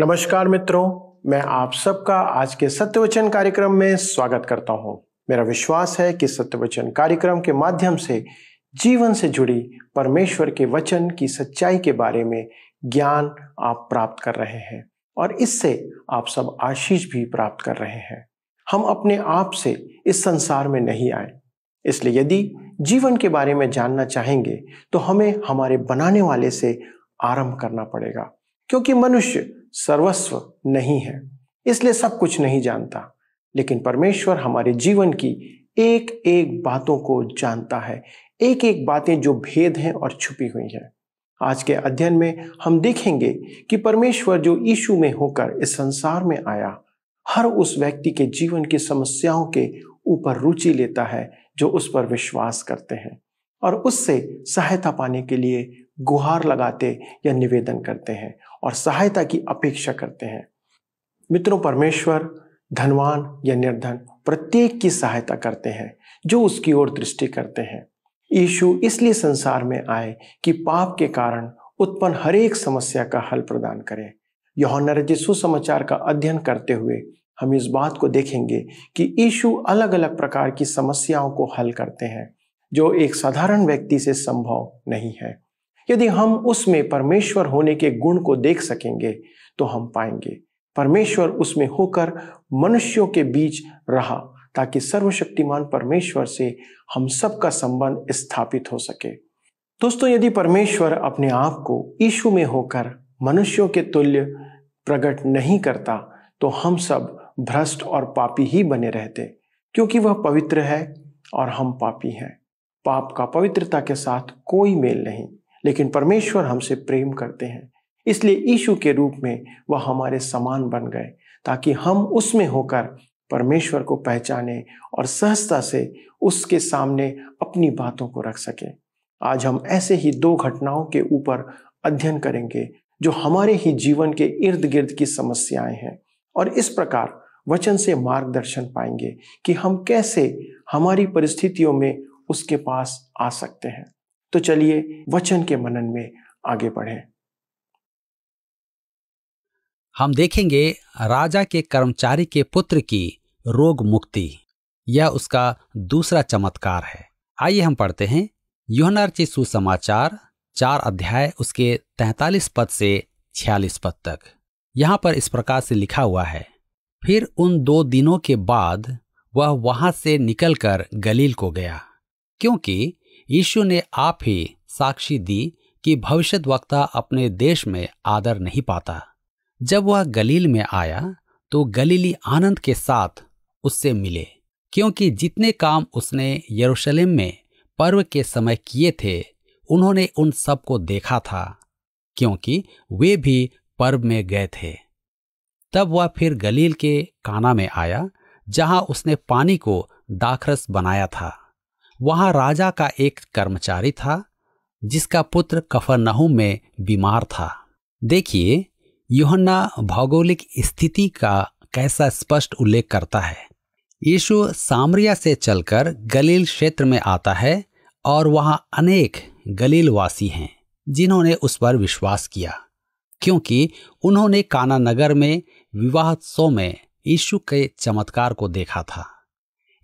नमस्कार मित्रों मैं आप सबका आज के सत्यवचन कार्यक्रम में स्वागत करता हूं मेरा विश्वास है कि सत्यवचन कार्यक्रम के माध्यम से जीवन से जुड़ी परमेश्वर के वचन की सच्चाई के बारे में ज्ञान आप प्राप्त कर रहे हैं और इससे आप सब आशीष भी प्राप्त कर रहे हैं हम अपने आप से इस संसार में नहीं आए इसलिए यदि जीवन के बारे में जानना चाहेंगे तो हमें हमारे बनाने वाले से आरंभ करना पड़ेगा क्योंकि मनुष्य सर्वस्व नहीं है इसलिए सब कुछ नहीं जानता लेकिन परमेश्वर हमारे जीवन की एक एक बातों को जानता है एक एक बातें जो भेद हैं और छुपी हुई हैं आज के अध्ययन में हम देखेंगे कि परमेश्वर जो ईशु में होकर इस संसार में आया हर उस व्यक्ति के जीवन की समस्याओं के ऊपर रुचि लेता है जो उस पर विश्वास करते हैं और उससे सहायता पाने के लिए गुहार लगाते या निवेदन करते हैं और सहायता की अपेक्षा करते हैं मित्रों परमेश्वर धनवान या निर्धन प्रत्येक की सहायता करते हैं जो उसकी ओर दृष्टि करते हैं यीशु इसलिए संसार में आए कि पाप के कारण उत्पन्न हरेक समस्या का हल प्रदान करें यौहना सुसमाचार का अध्ययन करते हुए हम इस बात को देखेंगे कि यीशु अलग अलग प्रकार की समस्याओं को हल करते हैं जो एक साधारण व्यक्ति से संभव नहीं है यदि हम उसमें परमेश्वर होने के गुण को देख सकेंगे तो हम पाएंगे परमेश्वर उसमें होकर मनुष्यों के बीच रहा ताकि सर्वशक्तिमान परमेश्वर से हम सबका संबंध स्थापित हो सके दोस्तों यदि परमेश्वर अपने आप को ईशु में होकर मनुष्यों के तुल्य प्रकट नहीं करता तो हम सब भ्रष्ट और पापी ही बने रहते क्योंकि वह पवित्र है और हम पापी हैं पाप का पवित्रता के साथ कोई मेल नहीं लेकिन परमेश्वर हमसे प्रेम करते हैं इसलिए ईशु के रूप में वह हमारे समान बन गए ताकि हम उसमें होकर परमेश्वर को पहचाने और सहजता से उसके सामने अपनी बातों को रख सकें आज हम ऐसे ही दो घटनाओं के ऊपर अध्ययन करेंगे जो हमारे ही जीवन के इर्द गिर्द की समस्याएं हैं और इस प्रकार वचन से मार्गदर्शन पाएंगे कि हम कैसे हमारी परिस्थितियों में उसके पास आ सकते हैं तो चलिए वचन के मनन में आगे बढ़े हम देखेंगे राजा के कर्मचारी के पुत्र की रोग मुक्ति यह उसका दूसरा चमत्कार है आइए हम पढ़ते हैं योहनार्ची सुसमाचार चार अध्याय उसके तैतालीस पद से छियालीस पद तक यहां पर इस प्रकार से लिखा हुआ है फिर उन दो दिनों के बाद वह वहां से निकलकर गलील को गया क्योंकि यीशु ने आप ही साक्षी दी कि भविष्य वक्ता अपने देश में आदर नहीं पाता जब वह गलील में आया तो गलीली आनंद के साथ उससे मिले क्योंकि जितने काम उसने यरूशलेम में पर्व के समय किए थे उन्होंने उन सबको देखा था क्योंकि वे भी पर्व में गए थे तब वह फिर गलील के काना में आया जहां उसने पानी को दाखरस बनाया था वहां राजा का एक कर्मचारी था जिसका पुत्र कफरनहू में बीमार था देखिए योहन्ना भौगोलिक स्थिति का कैसा स्पष्ट उल्लेख करता है यीशु सामरिया से चलकर गलील क्षेत्र में आता है और वहां अनेक गलीलवासी हैं जिन्होंने उस पर विश्वास किया क्योंकि उन्होंने काना नगर में विवाह सो में यीशु के चमत्कार को देखा था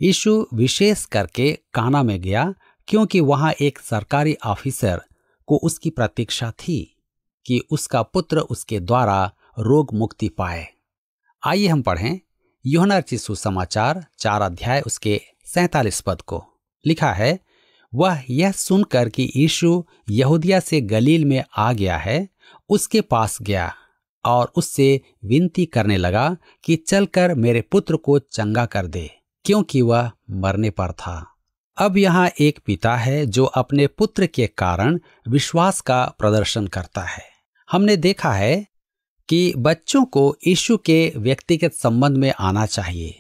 यीशु विशेष करके काना में गया क्योंकि वहां एक सरकारी ऑफिसर को उसकी प्रतीक्षा थी कि उसका पुत्र उसके द्वारा रोग मुक्ति पाए आइए हम पढ़ें चिशु सुसमाचार चार अध्याय उसके सैतालीस पद को लिखा है वह यह सुनकर कि यीशु यहूदिया से गलील में आ गया है उसके पास गया और उससे विनती करने लगा कि चलकर मेरे पुत्र को चंगा कर दे क्योंकि वह मरने पर था अब यहाँ एक पिता है जो अपने पुत्र के कारण विश्वास का प्रदर्शन करता है हमने देखा है कि बच्चों को यीशु के व्यक्तिगत संबंध में आना चाहिए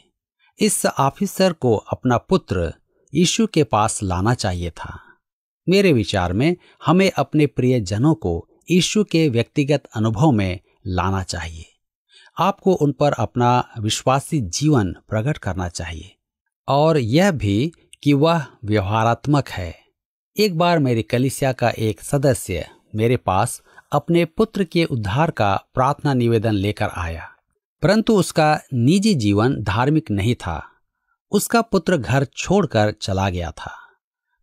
इस ऑफिसर को अपना पुत्र यीशु के पास लाना चाहिए था मेरे विचार में हमें अपने प्रियजनों को यीशु के व्यक्तिगत अनुभव में लाना चाहिए आपको उन पर अपना विश्वासी जीवन प्रकट करना चाहिए और यह भी कि वह व्यवहारात्मक है एक बार मेरी कलिसिया का एक सदस्य मेरे पास अपने पुत्र के उद्धार का प्रार्थना निवेदन लेकर आया परंतु उसका निजी जीवन धार्मिक नहीं था उसका पुत्र घर छोड़कर चला गया था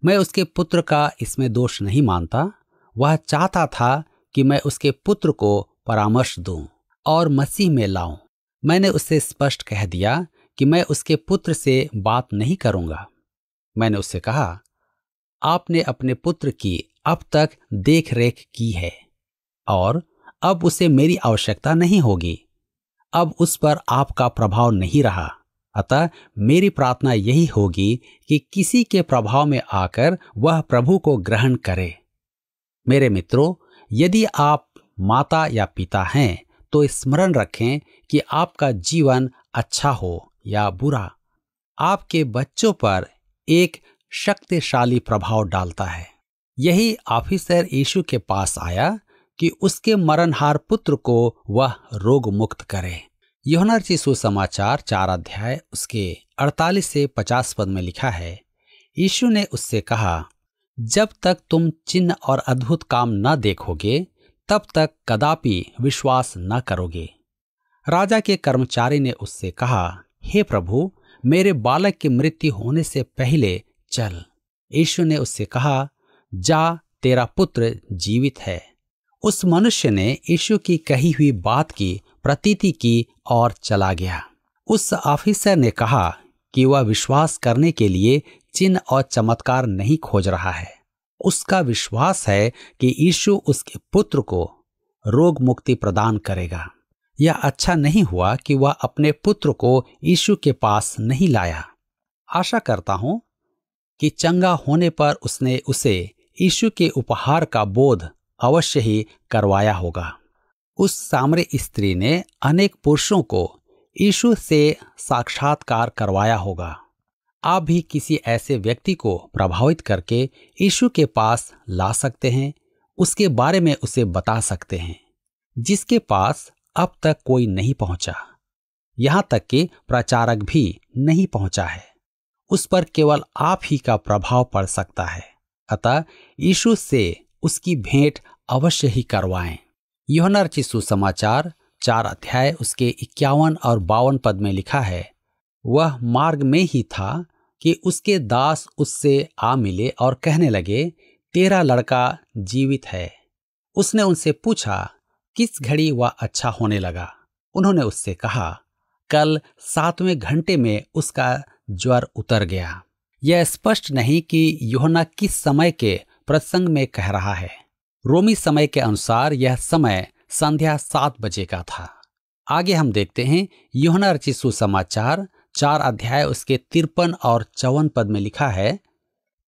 मैं उसके पुत्र का इसमें दोष नहीं मानता वह चाहता था कि मैं उसके पुत्र को परामर्श दूं और मसीह में लाऊं मैंने उससे स्पष्ट कह दिया कि मैं उसके पुत्र से बात नहीं करूंगा मैंने उससे कहा आपने अपने पुत्र की अब तक देख रेख की है और अब उसे मेरी आवश्यकता नहीं होगी अब उस पर आपका प्रभाव नहीं रहा अतः मेरी प्रार्थना यही होगी कि किसी के प्रभाव में आकर वह प्रभु को ग्रहण करे मेरे मित्रों यदि आप माता या पिता हैं तो स्मरण रखें कि आपका जीवन अच्छा हो या बुरा आपके बच्चों पर एक शक्तिशाली प्रभाव डालता है यही ऑफिसर यीशु के पास आया कि उसके मरणहार पुत्र को वह रोग मुक्त करे योहनर्ची सुसमाचार चार अध्याय उसके 48 से 50 पद में लिखा है यीशु ने उससे कहा जब तक तुम चिन्ह और अद्भुत काम न देखोगे तब तक कदापि विश्वास न करोगे राजा के कर्मचारी ने उससे कहा हे प्रभु मेरे बालक की मृत्यु होने से पहले चल यीशु ने उससे कहा जा तेरा पुत्र जीवित है उस मनुष्य ने यीशु की कही हुई बात की प्रतीति की और चला गया उस ऑफिसर ने कहा कि वह विश्वास करने के लिए चिन्ह और चमत्कार नहीं खोज रहा है उसका विश्वास है कि यीशु उसके पुत्र को रोग मुक्ति प्रदान करेगा यह अच्छा नहीं हुआ कि वह अपने पुत्र को यीशु के पास नहीं लाया आशा करता हूं कि चंगा होने पर उसने उसे यीशु के उपहार का बोध अवश्य ही करवाया होगा उस साम्रे स्त्री ने अनेक पुरुषों को यीशु से साक्षात्कार करवाया होगा आप भी किसी ऐसे व्यक्ति को प्रभावित करके यीशु के पास ला सकते हैं उसके बारे में उसे बता सकते हैं जिसके पास अब तक कोई नहीं पहुंचा यहां तक कि प्रचारक भी नहीं पहुंचा है उस पर केवल आप ही का प्रभाव पड़ सकता है अतः यीशु से उसकी भेंट अवश्य ही करवाएं चिशु समाचार चार अध्याय उसके इक्यावन और बावन पद में लिखा है वह मार्ग में ही था कि उसके दास उससे आ मिले और कहने लगे तेरा लड़का जीवित है उसने उनसे पूछा किस घड़ी वह अच्छा होने लगा उन्होंने उससे कहा कल सातवें घंटे में उसका ज्वर उतर गया यह स्पष्ट नहीं कि योहना किस समय के प्रसंग में कह रहा है रोमी समय के अनुसार यह समय संध्या सात बजे का था आगे हम देखते हैं योहना रचित सुसमाचार चार अध्याय उसके तिरपन और चौवन पद में लिखा है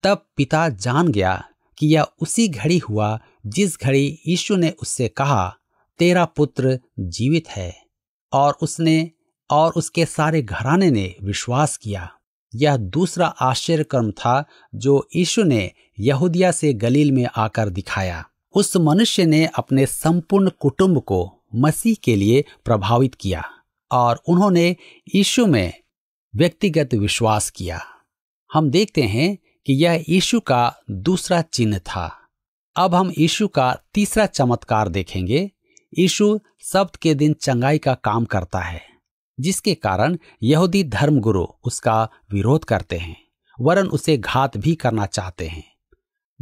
तब पिता जान गया कि यह उसी घड़ी हुआ जिस घड़ी यीशु ने उससे कहा तेरा पुत्र जीवित है और उसने और उसके सारे घराने ने विश्वास किया यह दूसरा आश्चर्य कर्म था जो यीशु ने यहूदिया से गलील में आकर दिखाया उस मनुष्य ने अपने संपूर्ण कुटुंब को मसीह के लिए प्रभावित किया और उन्होंने यीशु में व्यक्तिगत विश्वास किया हम देखते हैं कि यह यीशु का दूसरा चिन्ह था अब हम यीशु का तीसरा चमत्कार देखेंगे यीशु सब्त के दिन चंगाई का काम करता है जिसके कारण यहूदी धर्मगुरु उसका विरोध करते हैं वरन उसे घात भी करना चाहते हैं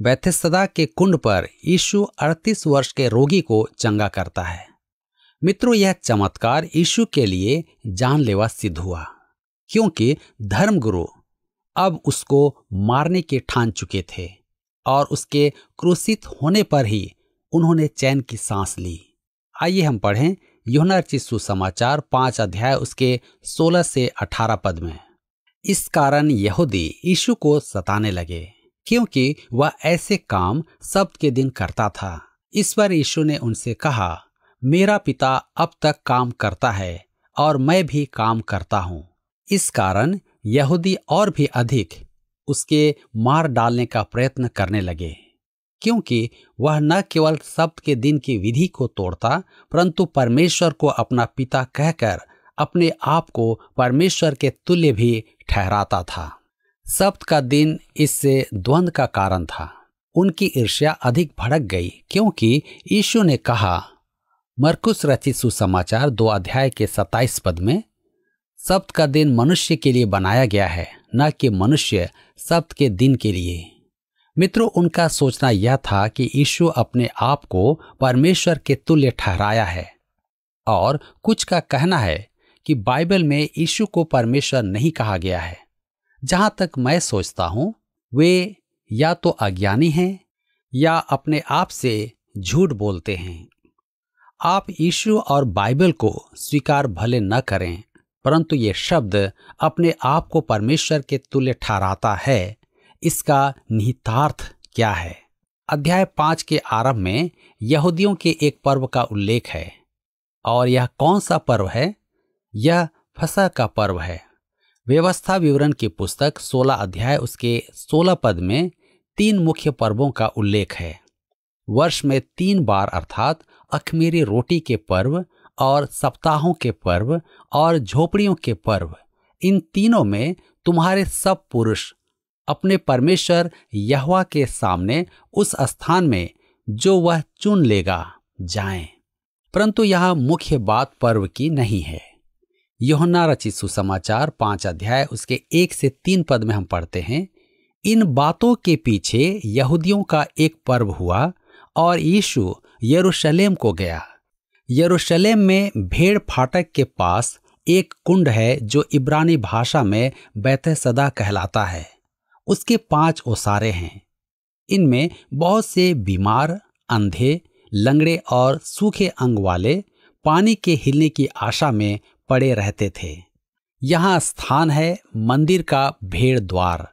बैथसदा के कुंड पर यीशु 38 वर्ष के रोगी को चंगा करता है मित्रों यह चमत्कार यीशु के लिए जानलेवा सिद्ध हुआ क्योंकि धर्मगुरु अब उसको मारने के ठान चुके थे और उसके क्रूसित होने पर ही उन्होंने चैन की सांस ली आइए हम पढ़ें योनार्चित सुसमाचार पांच अध्याय उसके सोलह से अठारह पद में इस कारण यहूदी यीशु को सताने लगे क्योंकि वह ऐसे काम सब्त के दिन करता था इस पर यीशु ने उनसे कहा मेरा पिता अब तक काम करता है और मैं भी काम करता हूं इस कारण यहूदी और भी अधिक उसके मार डालने का प्रयत्न करने लगे क्योंकि वह न केवल सप्त के दिन की विधि को तोड़ता परंतु परमेश्वर को अपना पिता कहकर अपने आप को परमेश्वर के तुल्य भी ठहराता था सप्त का दिन इससे द्वंद का कारण था उनकी ईर्ष्या अधिक भड़क गई क्योंकि यीशु ने कहा मरकुस रचित सुसमाचार दो अध्याय के सताइस पद में सप्त का दिन मनुष्य के लिए बनाया गया है न कि मनुष्य सप्त के दिन के लिए मित्रों उनका सोचना यह था कि यीशु अपने आप को परमेश्वर के तुल्य ठहराया है और कुछ का कहना है कि बाइबल में यीशु को परमेश्वर नहीं कहा गया है जहां तक मैं सोचता हूं वे या तो अज्ञानी हैं या अपने आप से झूठ बोलते हैं आप यीशु और बाइबल को स्वीकार भले न करें परंतु ये शब्द अपने आप को परमेश्वर के तुल्य ठहराता है इसका निहितार्थ क्या है अध्याय पांच के आरंभ में यहूदियों के एक पर्व का उल्लेख है और यह कौन सा पर्व है यह फसा का पर्व है व्यवस्था विवरण की पुस्तक 16 अध्याय उसके 16 पद में तीन मुख्य पर्वों का उल्लेख है वर्ष में तीन बार अर्थात अखमीरी रोटी के पर्व और सप्ताहों के पर्व और झोपड़ियों के पर्व इन तीनों में तुम्हारे सब पुरुष अपने परमेश्वर यहवा के सामने उस स्थान में जो वह चुन लेगा जाएं। परंतु यह मुख्य बात पर्व की नहीं है योहन्ना रचित सुसमाचार पांच अध्याय उसके एक से तीन पद में हम पढ़ते हैं इन बातों के पीछे यहूदियों का एक पर्व हुआ और यीशु यरूशलेम को गया यरूशलेम में भेड़ फाटक के पास एक कुंड है जो इब्रानी भाषा में बैतसदा कहलाता है उसके पांच ओसारे हैं इनमें बहुत से बीमार अंधे लंगड़े और सूखे अंग वाले पानी के हिलने की आशा में पड़े रहते थे यहाँ स्थान है मंदिर का भेड़ द्वार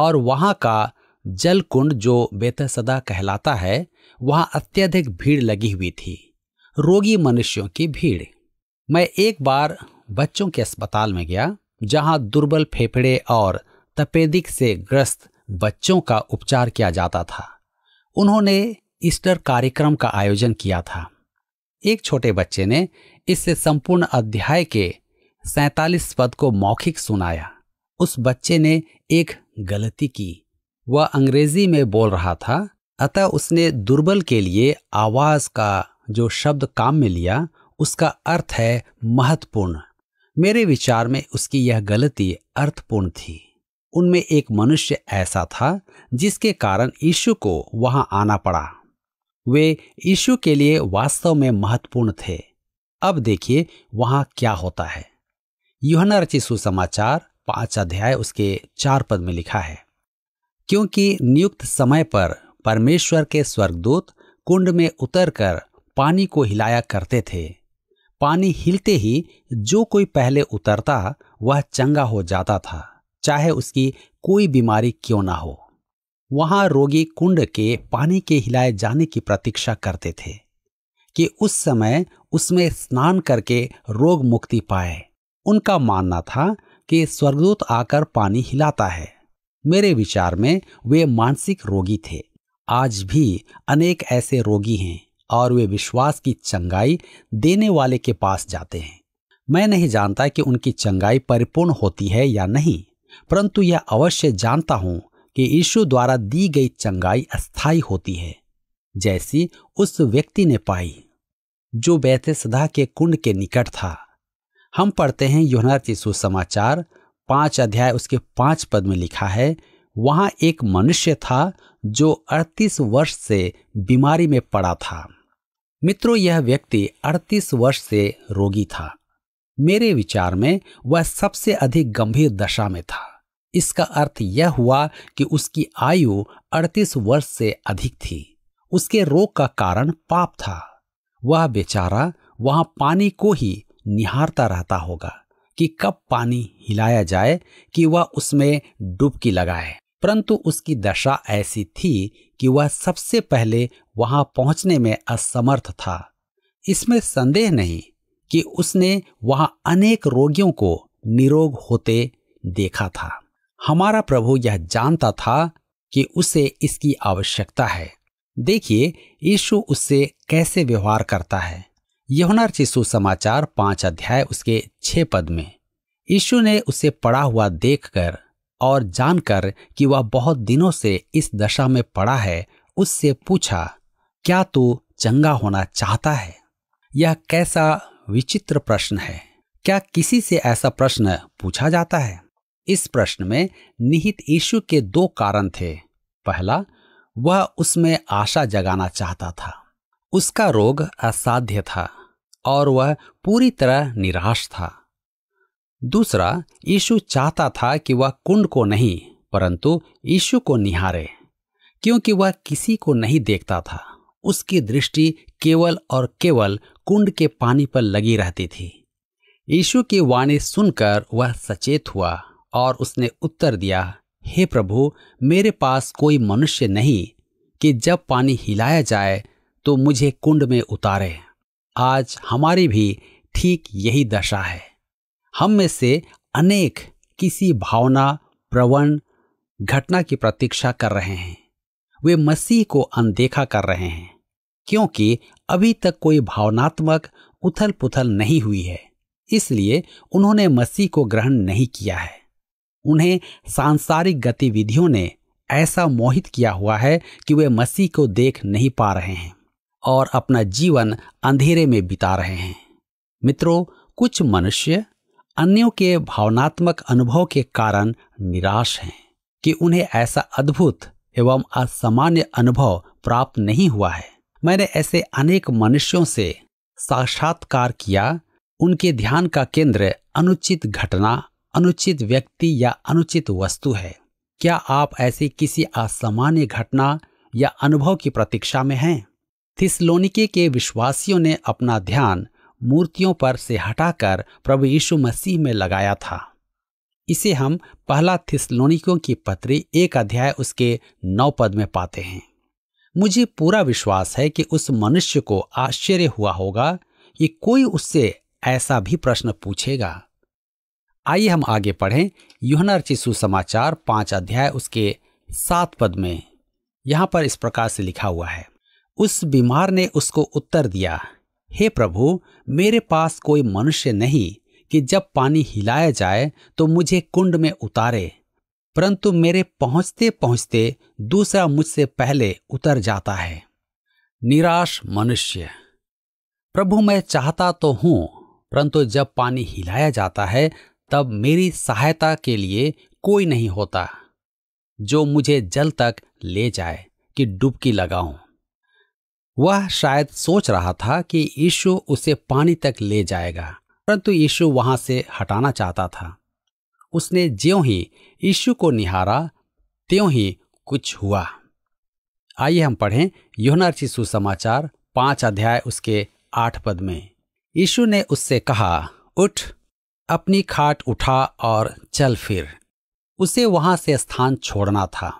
और वहाँ का जलकुंड जो बेतसदा कहलाता है वहाँ अत्यधिक भीड़ लगी हुई थी रोगी मनुष्यों की भीड़ मैं एक बार बच्चों के अस्पताल में गया जहां दुर्बल फेफड़े और तपेदिक से ग्रस्त बच्चों का उपचार किया जाता था उन्होंने ईस्टर कार्यक्रम का आयोजन किया था एक छोटे बच्चे ने इससे संपूर्ण अध्याय के सैतालीस पद को मौखिक सुनाया उस बच्चे ने एक गलती की वह अंग्रेजी में बोल रहा था अतः उसने दुर्बल के लिए आवाज का जो शब्द काम में लिया उसका अर्थ है महत्वपूर्ण मेरे विचार में उसकी यह गलती अर्थपूर्ण थी उनमें एक मनुष्य ऐसा था जिसके कारण यीशु को वहां आना पड़ा वे यीशु के लिए वास्तव में महत्वपूर्ण थे अब देखिए वहां क्या होता है युहना रचि सुसमाचार पांच अध्याय उसके चार पद में लिखा है क्योंकि नियुक्त समय पर परमेश्वर के स्वर्गदूत कुंड में उतरकर पानी को हिलाया करते थे पानी हिलते ही जो कोई पहले उतरता वह चंगा हो जाता था चाहे उसकी कोई बीमारी क्यों ना हो वहां रोगी कुंड के पानी के हिलाए जाने की प्रतीक्षा करते थे कि उस समय उसमें स्नान करके रोग मुक्ति पाए उनका मानना था कि स्वर्गदूत आकर पानी हिलाता है मेरे विचार में वे मानसिक रोगी थे आज भी अनेक ऐसे रोगी हैं और वे विश्वास की चंगाई देने वाले के पास जाते हैं मैं नहीं जानता कि उनकी चंगाई परिपूर्ण होती है या नहीं परंतु यह अवश्य जानता हूं कि यीशु द्वारा दी गई चंगाई अस्थायी होती है जैसी उस व्यक्ति ने पाई जो सदा के कुंड के निकट था हम पढ़ते हैं योनार्थी सुसमाचार पांच अध्याय उसके पांच पद में लिखा है वहां एक मनुष्य था जो अड़तीस वर्ष से बीमारी में पड़ा था मित्रों यह व्यक्ति 38 वर्ष से रोगी था मेरे विचार में वह सबसे अधिक गंभीर दशा में था इसका अर्थ यह हुआ कि उसकी आयु 38 वर्ष से अधिक थी उसके रोग का कारण पाप था वह बेचारा वहां पानी को ही निहारता रहता होगा कि कब पानी हिलाया जाए कि वह उसमें डुबकी लगाए परंतु उसकी दशा ऐसी थी कि वह सबसे पहले वहां पहुंचने में असमर्थ था इसमें संदेह नहीं कि उसने वहां अनेक रोगियों को निरोग होते देखा था हमारा प्रभु यह जानता था कि उसे इसकी आवश्यकता है देखिए यीशु उससे कैसे व्यवहार करता है यहुनर चिशु समाचार पांच अध्याय उसके छह पद में यीशु ने उसे पड़ा हुआ देखकर और जानकर कि वह बहुत दिनों से इस दशा में पड़ा है उससे पूछा क्या तू चंगा होना चाहता है यह कैसा विचित्र प्रश्न है क्या किसी से ऐसा प्रश्न पूछा जाता है इस प्रश्न में निहित यीशु के दो कारण थे पहला वह उसमें आशा जगाना चाहता था उसका रोग असाध्य था और वह पूरी तरह निराश था दूसरा यीशु चाहता था कि वह कुंड को नहीं परंतु यीशु को निहारे क्योंकि वह किसी को नहीं देखता था उसकी दृष्टि केवल और केवल कुंड के पानी पर लगी रहती थी यीशु की वाणी सुनकर वह सचेत हुआ और उसने उत्तर दिया हे प्रभु मेरे पास कोई मनुष्य नहीं कि जब पानी हिलाया जाए तो मुझे कुंड में उतारे आज हमारी भी ठीक यही दशा है हम में से अनेक किसी भावना प्रवण घटना की प्रतीक्षा कर रहे हैं वे मसीह को अनदेखा कर रहे हैं क्योंकि अभी तक कोई भावनात्मक उथल पुथल नहीं हुई है इसलिए उन्होंने मसीह को ग्रहण नहीं किया है उन्हें सांसारिक गतिविधियों ने ऐसा मोहित किया हुआ है कि वे मसीह को देख नहीं पा रहे हैं और अपना जीवन अंधेरे में बिता रहे हैं मित्रों कुछ मनुष्य अन्यों के भावनात्मक अनुभव के कारण निराश हैं कि उन्हें ऐसा अद्भुत एवं असामान्य अनुभव प्राप्त नहीं हुआ है मैंने ऐसे अनेक मनुष्यों से साक्षात्कार किया उनके ध्यान का केंद्र अनुचित घटना अनुचित व्यक्ति या अनुचित वस्तु है क्या आप ऐसी किसी असामान्य घटना या अनुभव की प्रतीक्षा में हैं थिसलोनिके के विश्वासियों ने अपना ध्यान मूर्तियों पर से हटाकर प्रभु यीशु मसीह में लगाया था इसे हम पहला थिसलोनिकों की पत्री एक अध्याय उसके नौ पद में पाते हैं मुझे पूरा विश्वास है कि उस मनुष्य को आश्चर्य हुआ होगा कि कोई उससे ऐसा भी प्रश्न पूछेगा आइए हम आगे पढ़ें चिशु समाचार पांच अध्याय उसके सात पद में यहां पर इस प्रकार से लिखा हुआ है उस बीमार ने उसको उत्तर दिया हे प्रभु मेरे पास कोई मनुष्य नहीं कि जब पानी हिलाया जाए तो मुझे कुंड में उतारे परंतु मेरे पहुंचते पहुंचते दूसरा मुझसे पहले उतर जाता है निराश मनुष्य प्रभु मैं चाहता तो हूं परंतु जब पानी हिलाया जाता है तब मेरी सहायता के लिए कोई नहीं होता जो मुझे जल तक ले जाए कि डुबकी लगाऊं वह शायद सोच रहा था कि यीशु उसे पानी तक ले जाएगा परंतु यीशु वहां से हटाना चाहता था उसने ज्यों ही यीशु को निहारा त्यों ही कुछ हुआ आइए हम पढ़ें योहनार्ची सुसमाचार पांच अध्याय उसके आठ पद में यीशु ने उससे कहा उठ अपनी खाट उठा और चल फिर उसे वहां से स्थान छोड़ना था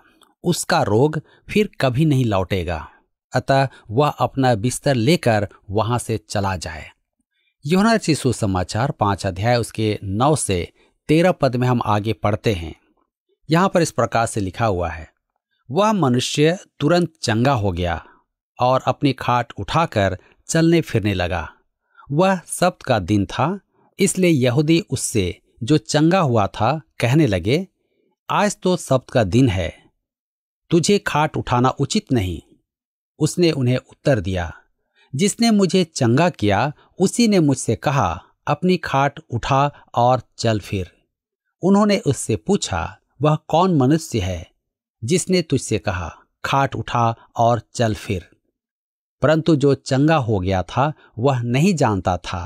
उसका रोग फिर कभी नहीं लौटेगा अतः वह अपना बिस्तर लेकर वहां से चला जाए योना रचित सुसमाचार पांच अध्याय उसके नौ से तेरह पद में हम आगे पढ़ते हैं यहां पर इस प्रकार से लिखा हुआ है वह मनुष्य तुरंत चंगा हो गया और अपनी खाट उठाकर चलने फिरने लगा वह सप्त का दिन था इसलिए यहूदी उससे जो चंगा हुआ था कहने लगे आज तो सप्त का दिन है तुझे खाट उठाना उचित नहीं उसने उन्हें उत्तर दिया जिसने मुझे चंगा किया उसी ने मुझसे कहा अपनी खाट उठा और चल फिर उन्होंने उससे पूछा वह कौन मनुष्य है जिसने तुझसे कहा खाट उठा और चल फिर परंतु जो चंगा हो गया था वह नहीं जानता था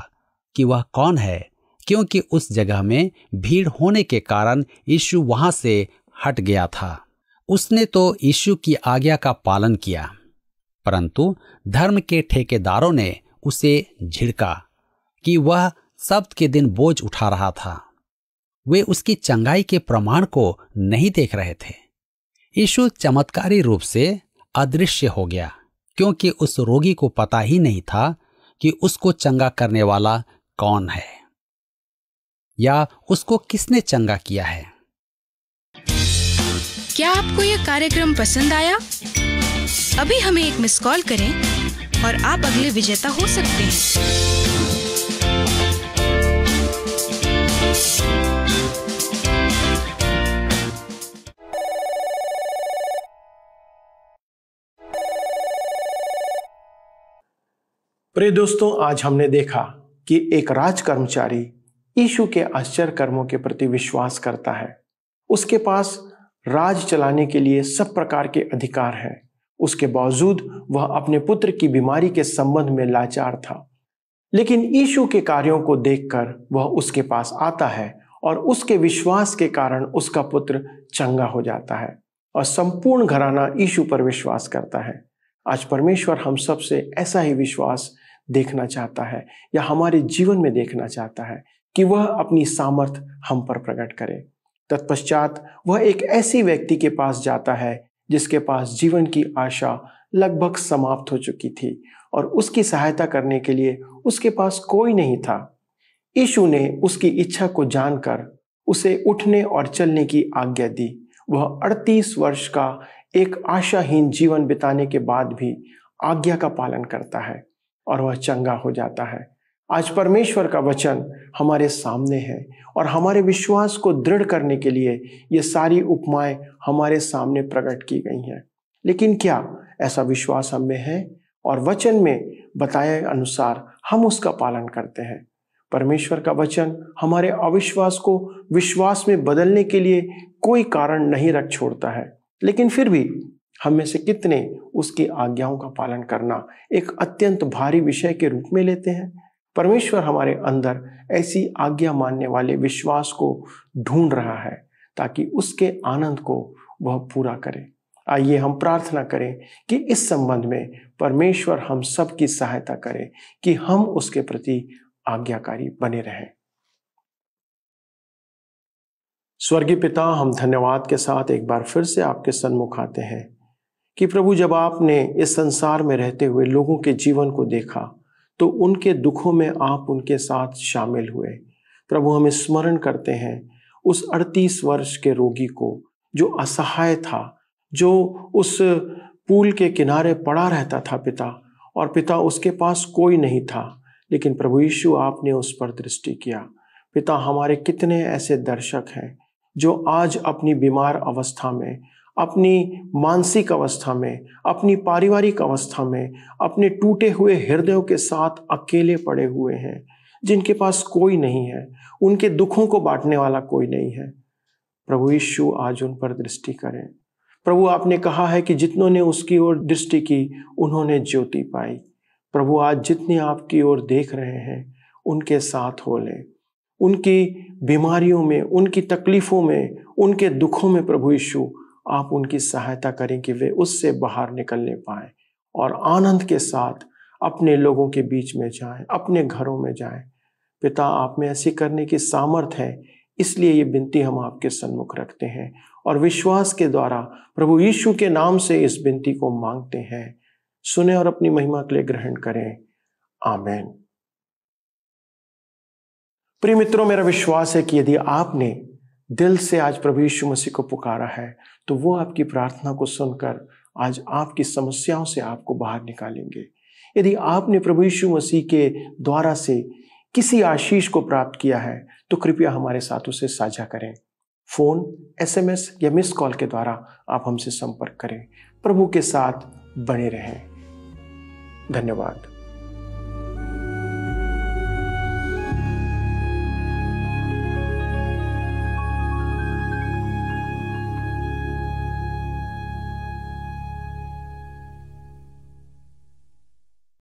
कि वह कौन है क्योंकि उस जगह में भीड़ होने के कारण यीशु वहां से हट गया था उसने तो यीशु की आज्ञा का पालन किया परंतु धर्म के ठेकेदारों ने उसे झिड़का कि वह सब्त के दिन बोझ उठा रहा था वे उसकी चंगाई के प्रमाण को नहीं देख रहे थे यीशु चमत्कारी रूप से अदृश्य हो गया क्योंकि उस रोगी को पता ही नहीं था कि उसको चंगा करने वाला कौन है या उसको किसने चंगा किया है क्या आपको यह कार्यक्रम पसंद आया अभी हमें एक मिस कॉल करें और आप अगले विजेता हो सकते हैं प्रिय दोस्तों आज हमने देखा कि एक राज कर्मचारी ईशु के आश्चर्य कर्मों के प्रति विश्वास करता है उसके पास राज चलाने के लिए सब प्रकार के अधिकार हैं उसके बावजूद वह अपने पुत्र की बीमारी के संबंध में लाचार था लेकिन यीशु के कार्यों को देखकर वह उसके पास आता है और उसके विश्वास के कारण उसका पुत्र चंगा हो जाता है और संपूर्ण घराना यीशु पर विश्वास करता है आज परमेश्वर हम सब से ऐसा ही विश्वास देखना चाहता है या हमारे जीवन में देखना चाहता है कि वह अपनी सामर्थ हम पर प्रकट करे तत्पश्चात वह एक ऐसी व्यक्ति के पास जाता है जिसके पास जीवन की आशा लगभग समाप्त हो चुकी थी और उसकी सहायता करने के लिए उसके पास कोई नहीं था यीशु ने उसकी इच्छा को जानकर उसे उठने और चलने की आज्ञा दी वह 38 वर्ष का एक आशाहीन जीवन बिताने के बाद भी आज्ञा का पालन करता है और वह चंगा हो जाता है आज परमेश्वर का वचन हमारे सामने है और हमारे विश्वास को दृढ़ करने के लिए ये सारी उपमाएं हमारे सामने प्रकट की गई हैं लेकिन क्या ऐसा विश्वास हम में है और वचन में बताए अनुसार हम उसका पालन करते हैं परमेश्वर का वचन हमारे अविश्वास को विश्वास में बदलने के लिए कोई कारण नहीं रख छोड़ता है लेकिन फिर भी हम में से कितने उसकी आज्ञाओं का पालन करना एक अत्यंत भारी विषय के रूप में लेते हैं परमेश्वर हमारे अंदर ऐसी आज्ञा मानने वाले विश्वास को ढूंढ रहा है ताकि उसके आनंद को वह पूरा करे आइए हम प्रार्थना करें कि इस संबंध में परमेश्वर हम सब की सहायता करे कि हम उसके प्रति आज्ञाकारी बने रहें स्वर्गीय पिता हम धन्यवाद के साथ एक बार फिर से आपके सन्मुख आते हैं कि प्रभु जब आपने इस संसार में रहते हुए लोगों के जीवन को देखा तो उनके दुखों में आप उनके साथ शामिल हुए प्रभु हमें स्मरण करते हैं उस अड़तीस वर्ष के रोगी को जो असहाय था जो उस पुल के किनारे पड़ा रहता था पिता और पिता उसके पास कोई नहीं था लेकिन प्रभु यीशु आपने उस पर दृष्टि किया पिता हमारे कितने ऐसे दर्शक हैं जो आज अपनी बीमार अवस्था में अपनी मानसिक अवस्था में अपनी पारिवारिक अवस्था में अपने टूटे हुए हृदयों के साथ अकेले पड़े हुए हैं जिनके पास कोई नहीं है उनके दुखों को बांटने वाला कोई नहीं है प्रभु यीशु आज उन पर दृष्टि करें प्रभु आपने कहा है कि जितनों ने उसकी ओर दृष्टि की उन्होंने ज्योति पाई प्रभु आज जितने आपकी ओर देख रहे हैं उनके साथ हो ले उनकी बीमारियों में उनकी तकलीफ़ों में उनके दुखों में प्रभु यीशु आप उनकी सहायता करें कि वे उससे बाहर निकलने पाए और आनंद के साथ अपने लोगों के बीच में जाएं अपने घरों में जाएं पिता आप में ऐसी करने की सामर्थ है इसलिए ये बिनती हम आपके सन्मुख रखते हैं और विश्वास के द्वारा प्रभु यीशु के नाम से इस बिनती को मांगते हैं सुने और अपनी महिमा के लिए ग्रहण करें आमेन प्रिय मित्रों मेरा विश्वास है कि यदि आपने दिल से आज प्रभु यीशु मसीह को पुकारा है तो वो आपकी प्रार्थना को सुनकर आज आपकी समस्याओं से आपको बाहर निकालेंगे यदि आपने प्रभु यीशु मसीह के द्वारा से किसी आशीष को प्राप्त किया है तो कृपया हमारे साथ उसे साझा करें फ़ोन एसएमएस या मिस कॉल के द्वारा आप हमसे संपर्क करें प्रभु के साथ बने रहें धन्यवाद